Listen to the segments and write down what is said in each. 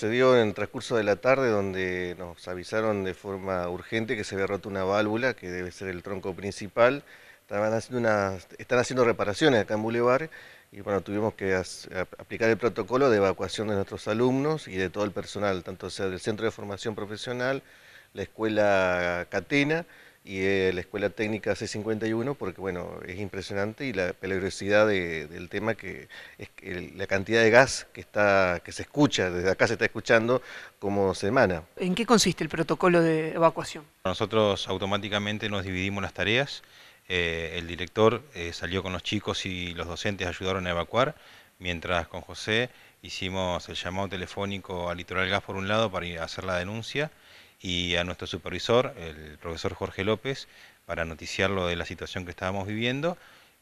Se dio en el transcurso de la tarde donde nos avisaron de forma urgente que se había roto una válvula que debe ser el tronco principal. Estaban haciendo están haciendo reparaciones acá en Boulevard y bueno, tuvimos que aplicar el protocolo de evacuación de nuestros alumnos y de todo el personal, tanto sea del Centro de Formación Profesional, la Escuela Catena, y la Escuela Técnica C51 porque bueno, es impresionante y la peligrosidad del tema que es la cantidad de gas que está que se escucha, desde acá se está escuchando como semana. ¿En qué consiste el protocolo de evacuación? Nosotros automáticamente nos dividimos las tareas. Eh, el director eh, salió con los chicos y los docentes ayudaron a evacuar, mientras con José hicimos el llamado telefónico a Litoral Gas por un lado para hacer la denuncia y a nuestro supervisor, el profesor Jorge López, para noticiarlo de la situación que estábamos viviendo.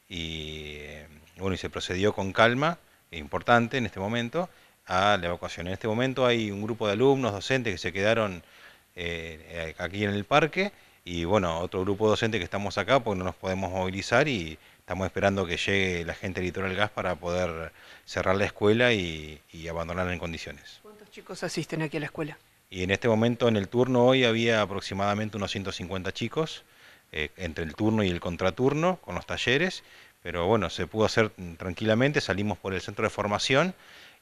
Y eh, bueno, y se procedió con calma, importante en este momento, a la evacuación. En este momento hay un grupo de alumnos, docentes que se quedaron eh, aquí en el parque y bueno, otro grupo docente que estamos acá porque no nos podemos movilizar y estamos esperando que llegue la gente de Litoral Gas para poder cerrar la escuela y, y abandonarla en condiciones. ¿Cuántos chicos asisten aquí a la escuela? Y en este momento, en el turno hoy, había aproximadamente unos 150 chicos, eh, entre el turno y el contraturno, con los talleres. Pero bueno, se pudo hacer mm, tranquilamente, salimos por el centro de formación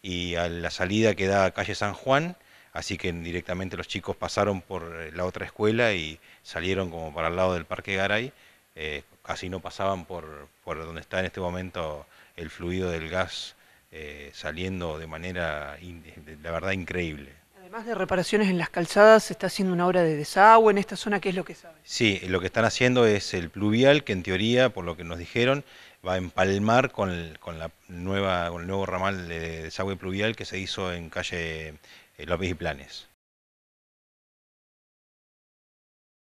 y a la salida que da calle San Juan, así que directamente los chicos pasaron por eh, la otra escuela y salieron como para el lado del Parque Garay, eh, casi no pasaban por, por donde está en este momento el fluido del gas saliendo de manera, la verdad, increíble de reparaciones en las calzadas, se está haciendo una obra de desagüe en esta zona, ¿qué es lo que sabe? Sí, lo que están haciendo es el pluvial, que en teoría, por lo que nos dijeron, va a empalmar con con la nueva, con el nuevo ramal de desagüe pluvial que se hizo en calle eh, López y Planes.